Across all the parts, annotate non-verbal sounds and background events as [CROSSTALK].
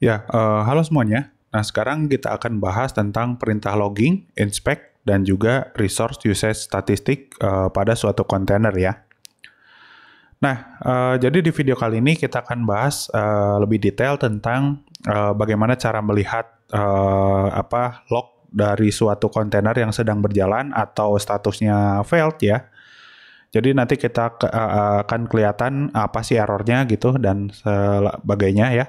Ya, uh, halo semuanya. Nah, sekarang kita akan bahas tentang perintah logging, inspect, dan juga resource usage statistik uh, pada suatu kontainer ya. Nah, uh, jadi di video kali ini kita akan bahas uh, lebih detail tentang uh, bagaimana cara melihat uh, apa log dari suatu kontainer yang sedang berjalan atau statusnya failed ya. Jadi nanti kita akan kelihatan apa sih errornya gitu dan sebagainya ya.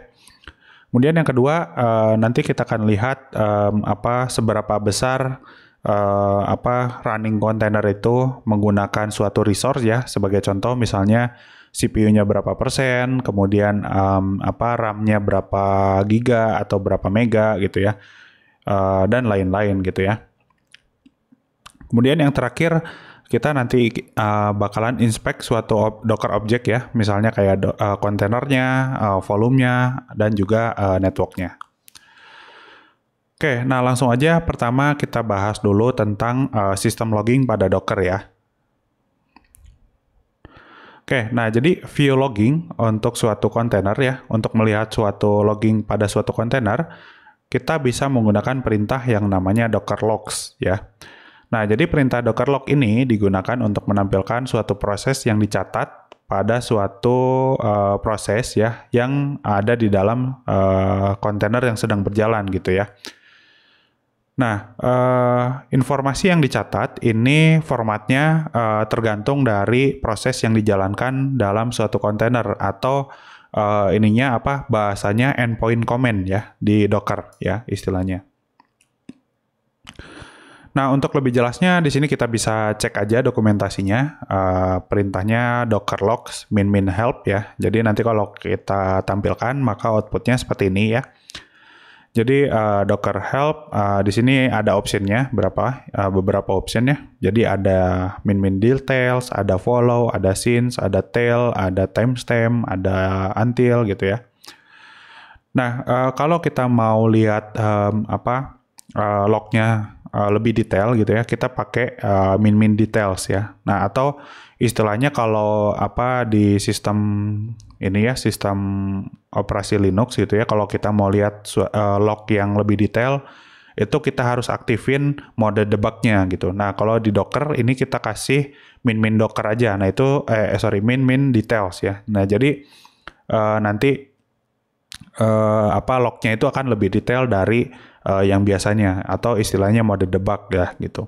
Kemudian yang kedua uh, nanti kita akan lihat um, apa seberapa besar uh, apa running container itu menggunakan suatu resource ya sebagai contoh misalnya CPU-nya berapa persen, kemudian um, apa RAM-nya berapa giga atau berapa mega gitu ya, uh, dan lain-lain gitu ya. Kemudian yang terakhir kita nanti uh, bakalan inspect suatu ob Docker object ya, misalnya kayak uh, kontainernya, uh, volumenya, dan juga uh, networknya. Oke, nah langsung aja pertama kita bahas dulu tentang uh, sistem logging pada Docker ya. Oke, nah jadi view logging untuk suatu kontainer ya, untuk melihat suatu logging pada suatu kontainer, kita bisa menggunakan perintah yang namanya docker logs ya. Nah, jadi perintah Docker log ini digunakan untuk menampilkan suatu proses yang dicatat pada suatu uh, proses ya yang ada di dalam eh, kontainer uh, yang sedang berjalan gitu ya. Nah, uh, informasi yang dicatat ini formatnya uh, tergantung dari proses yang dijalankan dalam suatu kontainer atau uh, ininya apa bahasanya endpoint comment ya di Docker ya istilahnya. Nah, untuk lebih jelasnya di sini kita bisa cek aja dokumentasinya. Uh, perintahnya docker logs min min help ya. Jadi nanti kalau kita tampilkan maka outputnya seperti ini ya. Jadi uh, docker help uh, di sini ada optionnya berapa uh, beberapa option ya. Jadi ada min min details, ada follow, ada since, ada tail, ada timestamp, ada until gitu ya. Nah, uh, kalau kita mau lihat um, apa uh, lognya Eh, lebih detail gitu ya kita pakai uh, eh, min min details ya nah atau istilahnya kalau apa di sistem ini ya sistem operasi Linux gitu ya kalau kita mau lihat uh, log yang lebih detail itu kita harus aktifin mode debugnya gitu. Nah kalau di Docker ini kita kasih min min Docker aja. Nah itu eh sorry min min details ya. Nah jadi uh, nanti uh, apa lognya itu akan lebih detail dari uh, yang biasanya atau istilahnya mode debug ya gitu.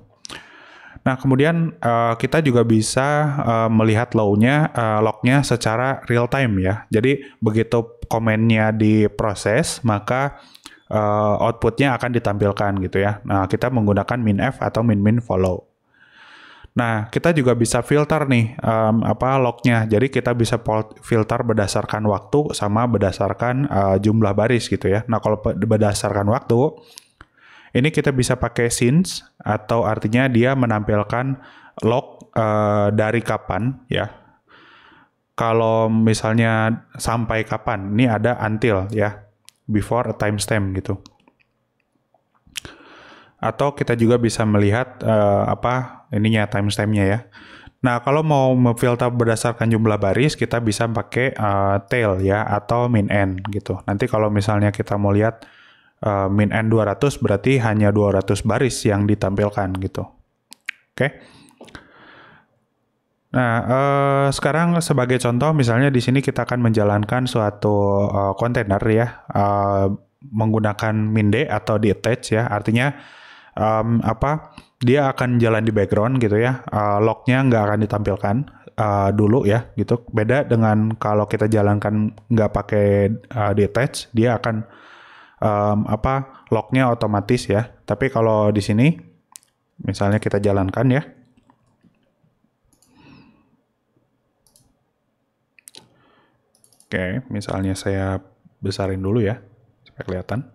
Nah kemudian uh, kita juga bisa uh, melihat low-nya, uh, log-nya secara real time ya. Jadi begitu komennya diproses maka uh, outputnya akan ditampilkan gitu ya. Nah kita menggunakan min f atau min min follow. Nah, kita juga bisa filter nih um, apa lognya. Jadi kita bisa filter berdasarkan waktu sama berdasarkan uh, jumlah baris gitu ya. Nah, kalau berdasarkan waktu ini kita bisa pakai since atau artinya dia menampilkan log uh, dari kapan ya. Kalau misalnya sampai kapan, ini ada until ya, before a timestamp gitu atau kita juga bisa melihat uh, apa ininya timestampnya ya. Nah, kalau mau memfilter berdasarkan jumlah baris, kita bisa pakai uh, tail ya atau min n gitu. Nanti kalau misalnya kita mau lihat uh, min n 200 berarti hanya 200 baris yang ditampilkan gitu. Oke. Okay? Nah, eh, sekarang sebagai contoh misalnya di sini kita akan menjalankan suatu kontainer eh, ya eh, menggunakan minde d atau detach ya. Artinya um, apa dia akan jalan di background gitu ya uh, locknya nggak akan ditampilkan uh, dulu ya gitu beda dengan kalau kita jalankan nggak pakai uh, detach dia akan um, apa locknya otomatis ya tapi kalau di sini misalnya kita jalankan ya Oke, misalnya saya besarin dulu ya, supaya kelihatan.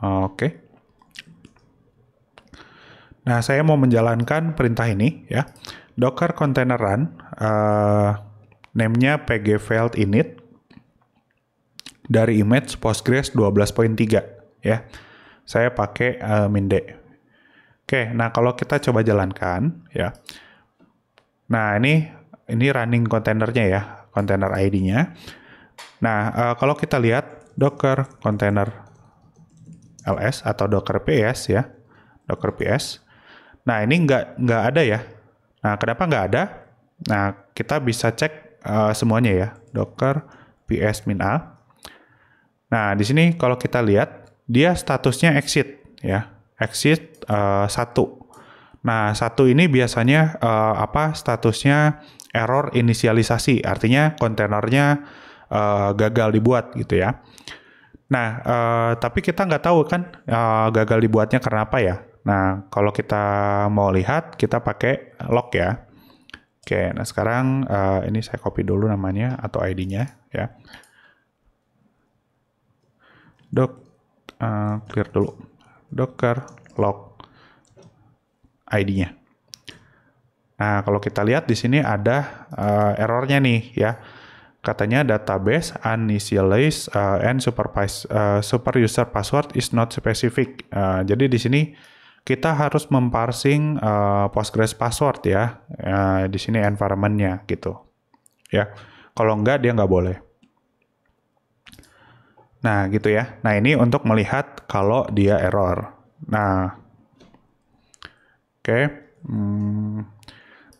Oke. Nah, saya mau menjalankan perintah ini ya. Docker container run, uh, name-nya init dari image Postgres 12.3 ya. Saya pakai uh, Minde. Oke, nah kalau kita coba jalankan ya. Nah, ini ini running kontainernya ya, container ID-nya. Nah, uh, kalau kita lihat docker container LS atau Docker PS ya, Docker PS. Nah ini nggak nggak ada ya. Nah kenapa nggak ada? Nah kita bisa cek uh, semuanya ya, Docker PS min a. Nah di sini kalau kita lihat dia statusnya exit ya, exit uh, satu. Nah satu ini biasanya uh, apa statusnya error inisialisasi, artinya kontainernya uh, gagal dibuat gitu ya. Nah, uh, tapi kita nggak tahu kan uh, gagal dibuatnya karena apa ya. Nah, kalau kita mau lihat, kita pakai log ya. Oke, nah sekarang uh, ini saya copy dulu namanya atau ID-nya ya. Dok, uh, clear dulu. Docker log ID-nya. Nah, kalau kita lihat di sini ada uh, errornya nih ya katanya database uninitialized uh, and supervise, uh, super user password is not specific. Uh, jadi di sini kita harus memparsing uh, Postgres password ya uh, di sini environmentnya gitu ya. Kalau enggak dia nggak boleh. Nah gitu ya. Nah ini untuk melihat kalau dia error. Nah, oke. Okay. Hmm.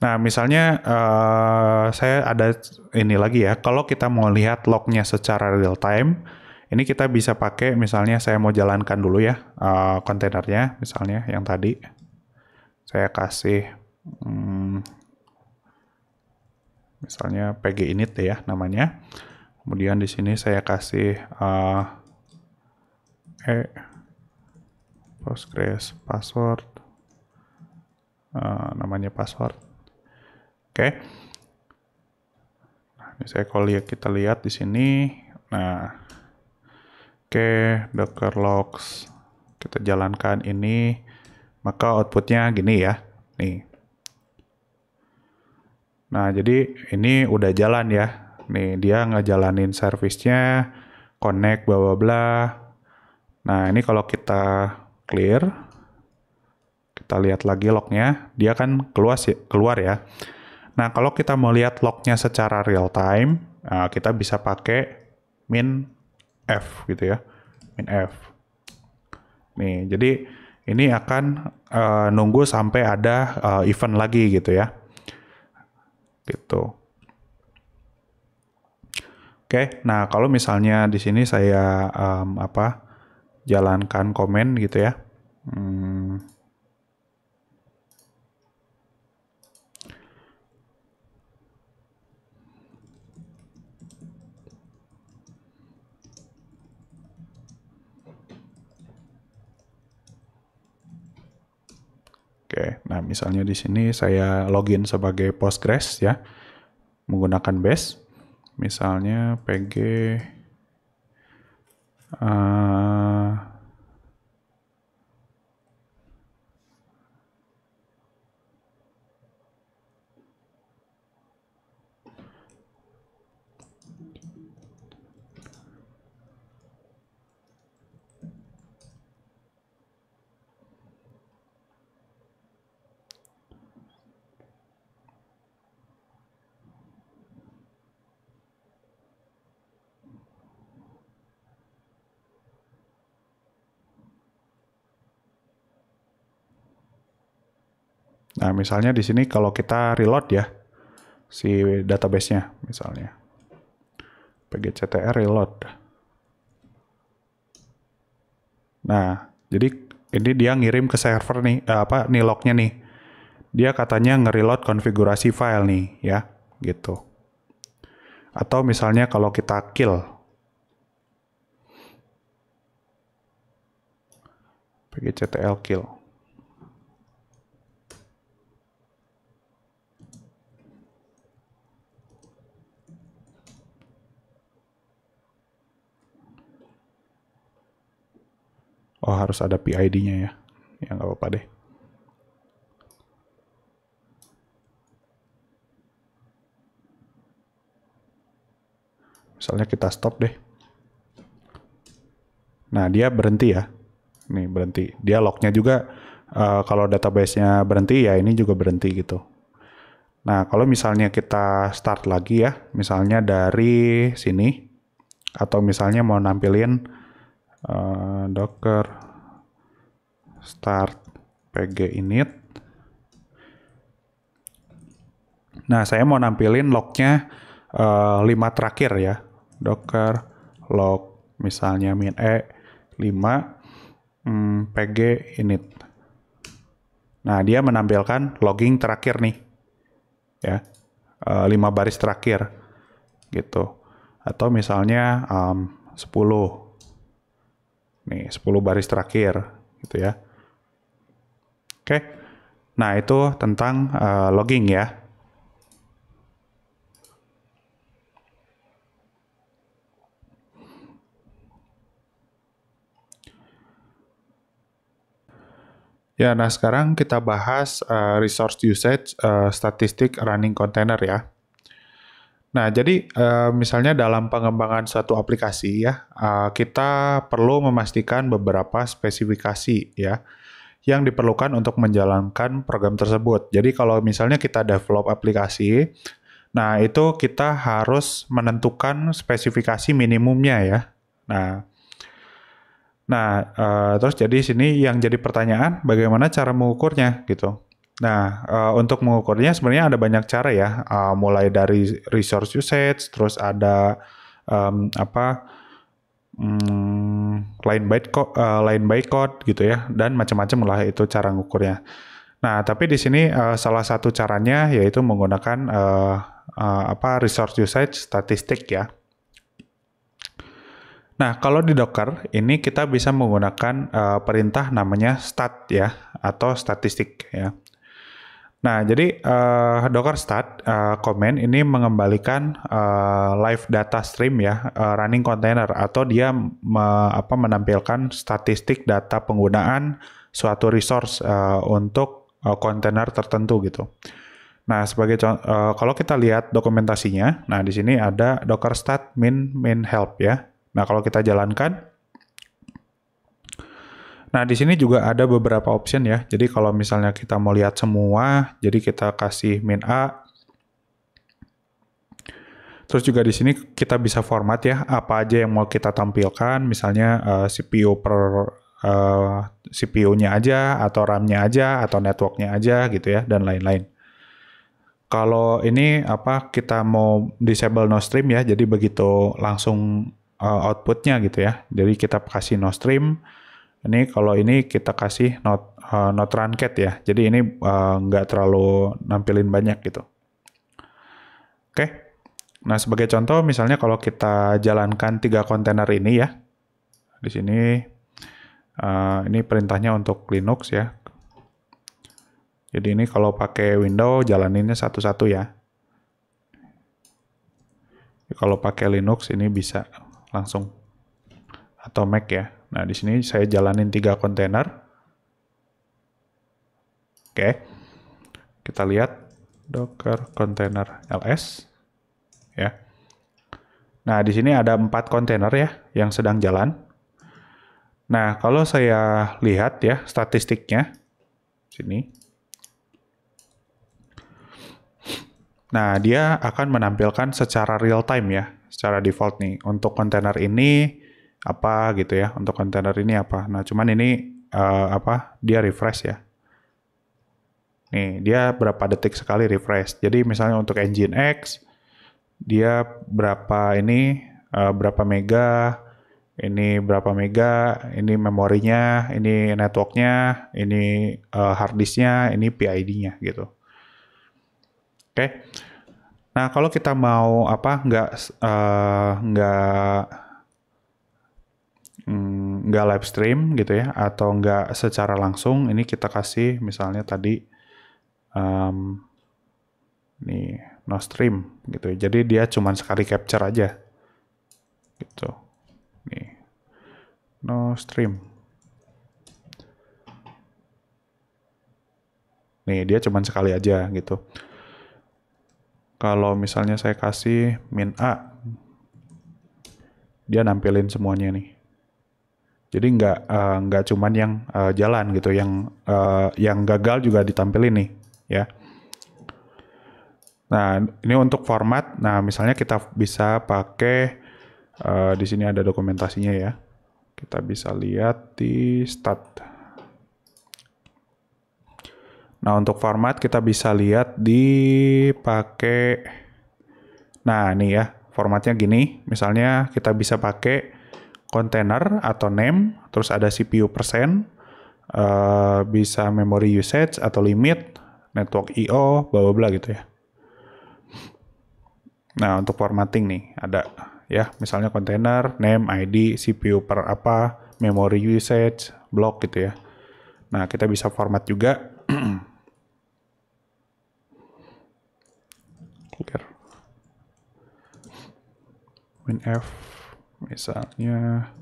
Nah, misalnya uh, saya ada ini lagi ya. Kalau kita mau lihat lognya secara real time, ini kita bisa pakai misalnya saya mau jalankan dulu ya uh, kontainernya, misalnya yang tadi saya kasih hmm, misalnya PG init ya namanya. Kemudian di sini saya kasih uh, e Postgres password uh, namanya password Oke. Nah, saya kalau lihat kita lihat di sini. Nah, oke, docker logs kita jalankan ini, maka outputnya gini ya. Nih. Nah, jadi ini udah jalan ya. Nih, dia ngejalanin servicenya, connect, bla bla bla. Nah, ini kalau kita clear, kita lihat lagi lognya, dia kan keluar, ya, keluar ya. Nah, kalau kita mau lihat lognya secara real time, nah kita bisa pakai min f gitu ya, min f. Nih, jadi ini akan uh, nunggu sampai ada uh, event lagi gitu ya, gitu. Oke, nah kalau misalnya di sini saya um, apa jalankan komen gitu ya. Hmm, Oke, nah misalnya di sini saya login sebagai Postgres ya, menggunakan base. Misalnya PG uh, eh, Nah, misalnya di sini kalau kita reload ya si database-nya misalnya. PGCTR reload. Nah, jadi ini dia ngirim ke server nih eh, apa nih log-nya nih. Dia katanya ngereload konfigurasi file nih ya, gitu. Atau misalnya kalau kita kill PGCTL kill. Oh harus ada PID-nya ya. Ya nggak apa-apa deh. Misalnya kita stop deh. Nah dia berhenti ya. Nih berhenti. Dia lognya juga uh, kalau nya berhenti ya ini juga berhenti gitu. Nah kalau misalnya kita start lagi ya. Misalnya dari sini. Atau misalnya mau nampilin Eh, docker start pg init nah saya mau nampilin lognya uh, eh, 5 terakhir ya docker log misalnya min e 5 hmm, pg init nah dia menampilkan logging terakhir nih ya uh, eh, 5 baris terakhir gitu atau misalnya um, 10 Nih, 10 baris terakhir gitu ya. Oke. Nah, itu tentang uh, logging ya. Ya, nah sekarang kita bahas uh, resource usage uh, statistik running container ya. Nah, jadi uh, misalnya dalam pengembangan suatu aplikasi ya, uh, kita perlu memastikan beberapa spesifikasi ya yang diperlukan untuk menjalankan program tersebut. Jadi kalau misalnya kita develop aplikasi, nah itu kita harus menentukan spesifikasi minimumnya ya. Nah, nah uh, terus jadi sini yang jadi pertanyaan bagaimana cara mengukurnya gitu. Nah, uh, untuk mengukurnya sebenarnya ada banyak cara ya, uh, mulai dari resource usage, terus ada um, apa um, line by code, uh, line by code gitu ya, dan macam-macam lah itu cara mengukurnya. Nah, tapi di sini uh, salah satu caranya yaitu menggunakan uh, uh, apa resource usage statistik ya. Nah, kalau di Docker ini kita bisa menggunakan uh, perintah namanya stat ya atau statistik ya. Nah, jadi uh, eh, Docker Start uh, eh, command ini mengembalikan uh, live data stream ya, uh, running container atau dia me, apa menampilkan statistik data penggunaan suatu resource uh, untuk uh, container tertentu gitu. Nah, sebagai uh, kalau kita lihat dokumentasinya, nah di sini ada Docker Start min min help ya. Nah, kalau kita jalankan Nah, di sini juga ada beberapa option ya. Jadi kalau misalnya kita mau lihat semua, jadi kita kasih min A. Terus juga di sini kita bisa format ya apa aja yang mau kita tampilkan, misalnya uh, eh, CPU per uh, eh, CPU-nya aja atau RAM-nya aja atau network-nya aja gitu ya dan lain-lain. Kalau ini apa kita mau disable no stream ya, jadi begitu langsung uh, outputnya gitu ya. Jadi kita kasih no stream, ini kalau ini kita kasih not uh, not run cat ya. Jadi ini eh, nggak uh, terlalu nampilin banyak gitu. Oke. Okay. Nah sebagai contoh misalnya kalau kita jalankan tiga kontainer ini ya. Di sini uh, ini perintahnya untuk Linux ya. Jadi ini kalau pakai Windows jalaninnya satu-satu ya. Kalau pakai Linux ini bisa langsung atau Mac ya. Nah, di sini saya jalanin tiga kontainer. Oke. Kita lihat docker container ls ya. Nah, di sini ada empat kontainer ya yang sedang jalan. Nah, kalau saya lihat ya statistiknya sini. Nah, dia akan menampilkan secara real time ya, secara default nih. Untuk kontainer ini apa gitu ya untuk kontainer ini apa. Nah, cuman ini uh, apa? Dia refresh ya. Nih, dia berapa detik sekali refresh. Jadi misalnya untuk engine X dia berapa ini uh, berapa mega, ini berapa mega, ini memorinya, ini networknya, ini uh, eh, harddisknya, ini PID-nya gitu. Oke. Okay. Nah, kalau kita mau apa nggak uh, nggak Hmm, nggak live stream gitu ya atau nggak secara langsung ini kita kasih misalnya tadi um, nih no stream gitu ya. jadi dia cuman sekali capture aja gitu nih no stream nih dia cuman sekali aja gitu kalau misalnya saya kasih min a dia nampilin semuanya nih jadi nggak uh, nggak cuman yang uh, jalan gitu, yang uh, yang gagal juga ditampilin nih, ya. Nah ini untuk format. Nah misalnya kita bisa pakai uh, di sini ada dokumentasinya ya. Kita bisa lihat di stat. Nah untuk format kita bisa lihat di pakai. Nah ini ya formatnya gini. Misalnya kita bisa pakai container atau name, terus ada CPU persen, uh, bisa memory usage atau limit, network IO, bla bla gitu ya. Nah, untuk formatting nih ada ya, misalnya container, name, ID, CPU per apa, memory usage, block gitu ya. Nah, kita bisa format juga. Win [CLEARS THROAT] F misalnya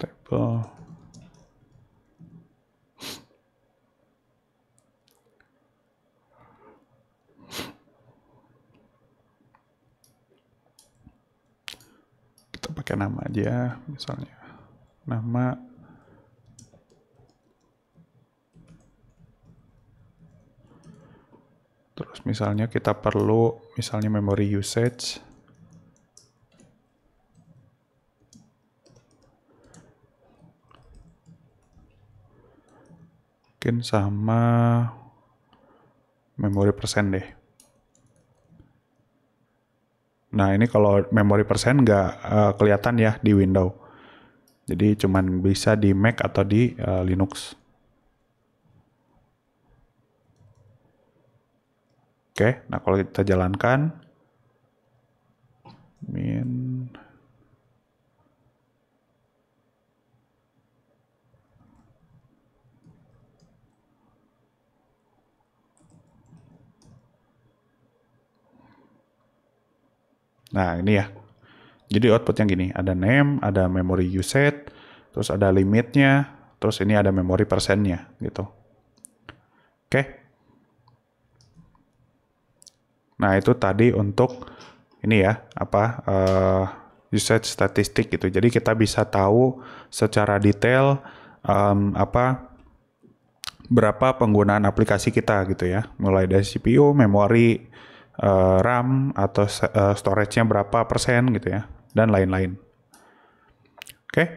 table kita pakai nama aja misalnya nama Terus misalnya kita perlu misalnya memory usage. Mungkin sama memory persen deh. Nah ini kalau memory persen nggak uh, kelihatan ya di window. Jadi cuman bisa di Mac atau di uh, Linux. Oke, nah kalau kita jalankan min Nah, ini ya. Jadi output yang gini, ada name, ada memory usage, terus ada limitnya, terus ini ada memory persennya gitu. Oke. Nah, itu tadi untuk ini ya, apa uh, eh, usage statistik gitu. Jadi kita bisa tahu secara detail um, apa berapa penggunaan aplikasi kita gitu ya. Mulai dari CPU, memori, uh, RAM atau uh, storage-nya berapa persen gitu ya dan lain-lain. Oke. Okay.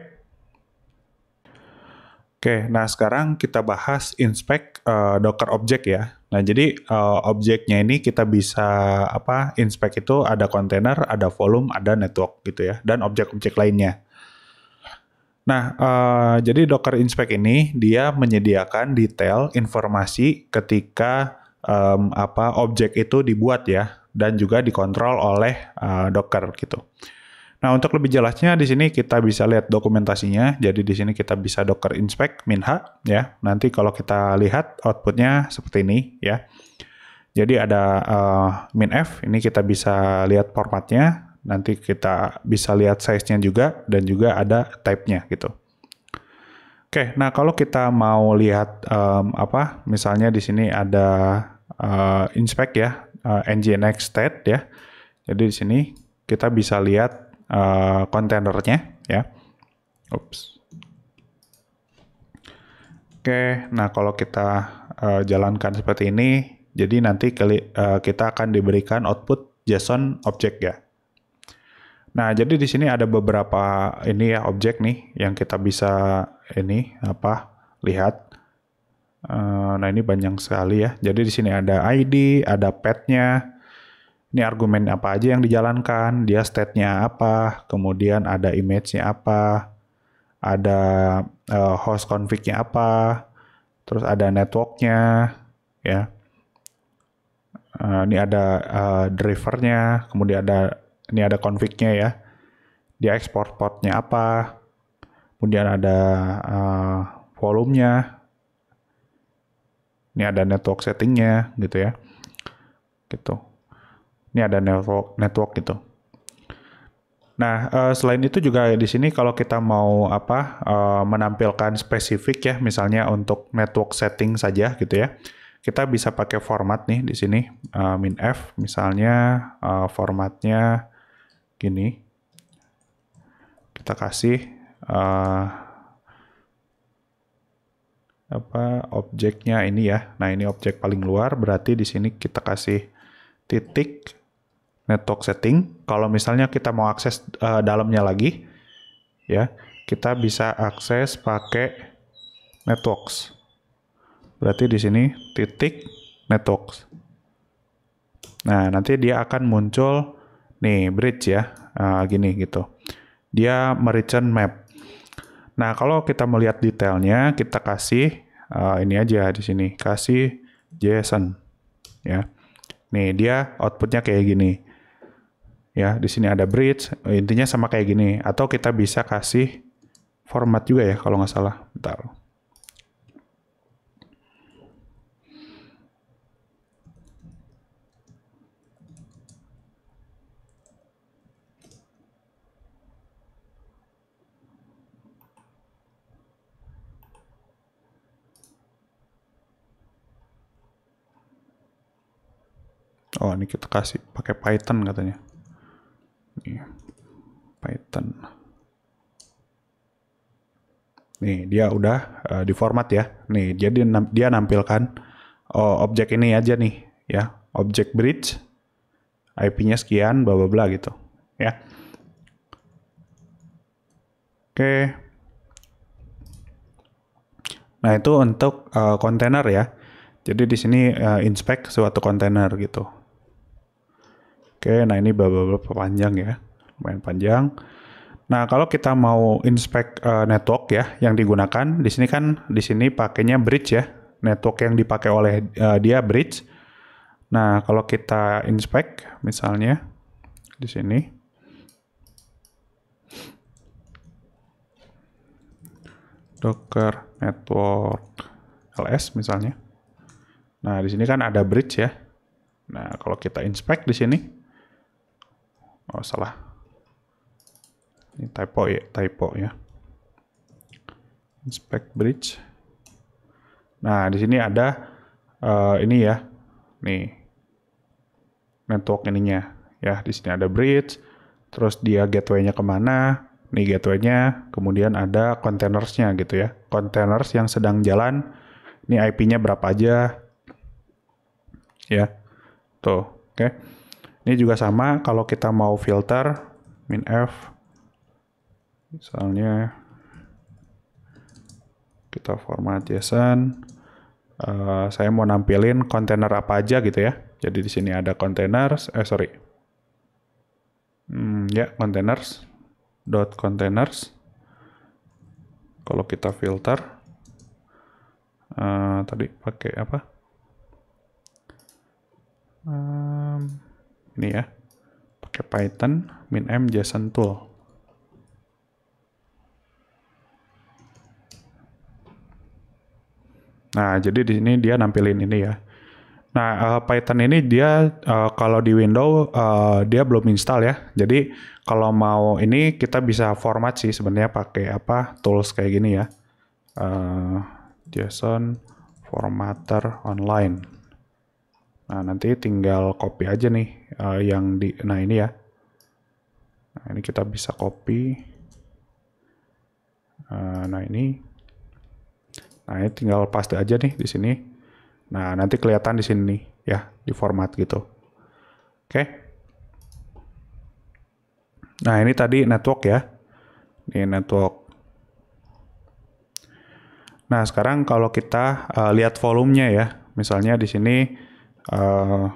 Oke, nah sekarang kita bahas inspect uh, Docker object ya. Nah, jadi uh, objeknya ini kita bisa apa? Inspect itu ada kontainer, ada volume, ada network gitu ya, dan objek-objek lainnya. Nah, uh, jadi Docker Inspect ini dia menyediakan detail informasi ketika um, apa objek itu dibuat ya, dan juga dikontrol oleh uh, Docker gitu. Nah, untuk lebih jelasnya di sini kita bisa lihat dokumentasinya. Jadi di sini kita bisa docker inspect minha ya. Nanti kalau kita lihat outputnya seperti ini ya. Jadi ada uh, eh, minf ini kita bisa lihat formatnya, nanti kita bisa lihat size-nya juga dan juga ada type-nya gitu. Oke, nah kalau kita mau lihat um, apa, misalnya di sini ada uh, inspect ya, uh, nginx state ya. Jadi di sini kita bisa lihat uh, ya. Oops. Oke, nah kalau kita uh, jalankan seperti ini, jadi nanti keli, uh, kita akan diberikan output JSON object ya. Nah, jadi di sini ada beberapa ini ya objek nih yang kita bisa ini apa lihat. Uh, nah ini panjang sekali ya. Jadi di sini ada ID, ada petnya, ini argumen apa aja yang dijalankan, dia state-nya apa, kemudian ada image-nya apa, ada uh, host config-nya apa, terus ada network-nya, ya. Uh, ini ada uh, driver-nya, kemudian ada ini ada config-nya ya. Dia export port-nya apa, kemudian ada uh, volume-nya, ini ada network setting-nya gitu ya. Gitu ini ada network network gitu. Nah, eh, selain itu juga di sini kalau kita mau apa eh, menampilkan spesifik ya, misalnya untuk network setting saja gitu ya. Kita bisa pakai format nih di sini uh, eh, minf misalnya formatnya gini. Kita kasih apa objeknya ini ya. Nah, ini objek paling luar berarti di sini kita kasih titik network setting. Kalau misalnya kita mau akses uh, dalamnya lagi, ya kita bisa akses pakai networks. Berarti di sini titik networks. Nah nanti dia akan muncul nih bridge ya, uh, gini gitu. Dia merchant map. Nah kalau kita melihat detailnya, kita kasih uh, ini aja di sini, kasih JSON ya. Nih dia outputnya kayak gini ya di sini ada bridge intinya sama kayak gini atau kita bisa kasih format juga ya kalau nggak salah bentar Oh, ini kita kasih pakai Python katanya. Nih, iya. Python. Nih, dia udah uh, eh, di format ya. Nih, jadi dia nampilkan oh, objek ini aja nih, ya. Objek bridge IP-nya sekian bla bla bla gitu, ya. Oke. Nah, itu untuk eh, kontainer uh, ya. Jadi di sini uh, inspect suatu kontainer gitu. Oke, nah ini beberapa panjang ya, lumayan panjang. Nah, kalau kita mau inspect uh, network ya yang digunakan, di sini kan di sini pakainya bridge ya. Network yang dipakai oleh uh, dia bridge. Nah, kalau kita inspect misalnya di sini docker network ls misalnya. Nah, di sini kan ada bridge ya. Nah, kalau kita inspect di sini Oh, salah. Ini typo ya, typo ya. Inspect bridge. Nah, di sini ada uh, ini ya. Nih. Network ininya ya. Di sini ada bridge, terus dia gateway-nya kemana nih gateway-nya, kemudian ada containersnya gitu ya. Containers yang sedang jalan, ini IP-nya berapa aja, ya. Tuh, oke. Okay. Ini juga sama kalau kita mau filter min f misalnya kita format JSON uh, saya mau nampilin kontainer apa aja gitu ya jadi di sini ada kontainer, eh sorry hmm, ya containers dot containers kalau kita filter uh, tadi pakai apa um, ini ya pakai python min m json tool nah jadi di sini dia nampilin ini ya Nah, uh, Python ini dia uh, kalau di window uh, eh, dia belum install ya. Jadi kalau mau ini kita bisa format sih sebenarnya pakai apa tools kayak gini ya. Uh, JSON formatter online. Nah, nanti tinggal copy aja nih uh, yang di nah ini ya. Nah, ini kita bisa copy. Uh, nah, ini. Nah, ini tinggal paste aja nih di sini. Nah, nanti kelihatan di sini nih, ya, di format gitu. Oke. Okay. Nah, ini tadi network ya. Ini network. Nah, sekarang kalau kita uh, lihat volumenya ya. Misalnya di sini uh,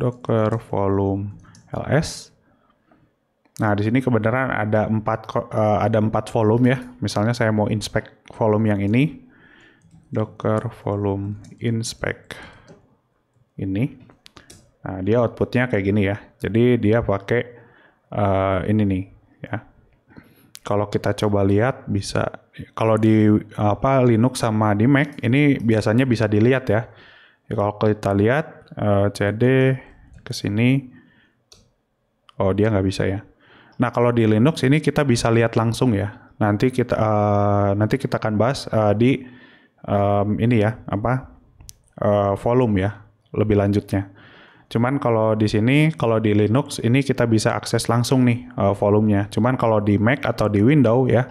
docker volume ls. Nah, di sini kebenaran ada empat uh, ada empat volume ya. Misalnya saya mau inspect volume yang ini, docker volume inspect ini. Nah, dia outputnya kayak gini ya. Jadi dia pakai uh, ini nih ya. Kalau kita coba lihat bisa kalau di apa Linux sama di Mac ini biasanya bisa dilihat ya Ya, kalau kita lihat uh, eh, CD ke sini, oh dia nggak bisa ya. Nah kalau di Linux ini kita bisa lihat langsung ya. Nanti kita uh, nanti kita akan bahas uh, di um, ini ya apa uh, volume ya lebih lanjutnya. Cuman kalau di sini, kalau di Linux ini kita bisa akses langsung nih uh, volumenya. Cuman kalau di Mac atau di Windows ya,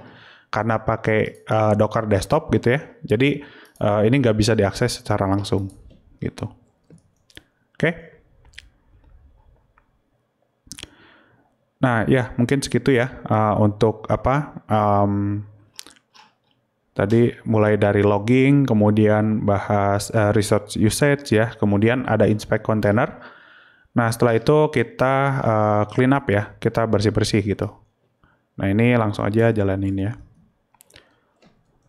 karena pakai uh, Docker desktop gitu ya, jadi uh, ini nggak bisa diakses secara langsung gitu. Oke. Okay? Nah, ya mungkin segitu ya uh, untuk apa um, tadi mulai dari logging, kemudian bahas uh, resource usage ya, kemudian ada inspect container. Nah, setelah itu kita uh, clean up ya, kita bersih-bersih gitu. Nah, ini langsung aja jalanin ya.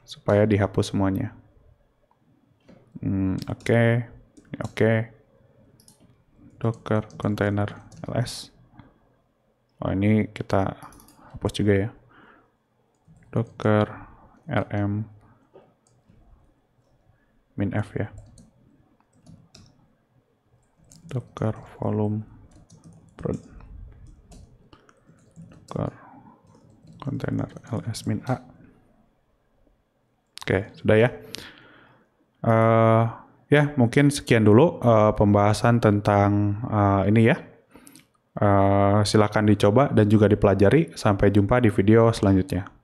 Supaya dihapus semuanya. Hmm, oke. Okay oke docker container ls oh ini kita hapus juga ya docker rm min f ya docker volume prod docker container ls min a oke sudah ya uh, Ya, mungkin sekian dulu uh, pembahasan tentang uh, ini ya. Uh, silakan dicoba dan juga dipelajari. Sampai jumpa di video selanjutnya.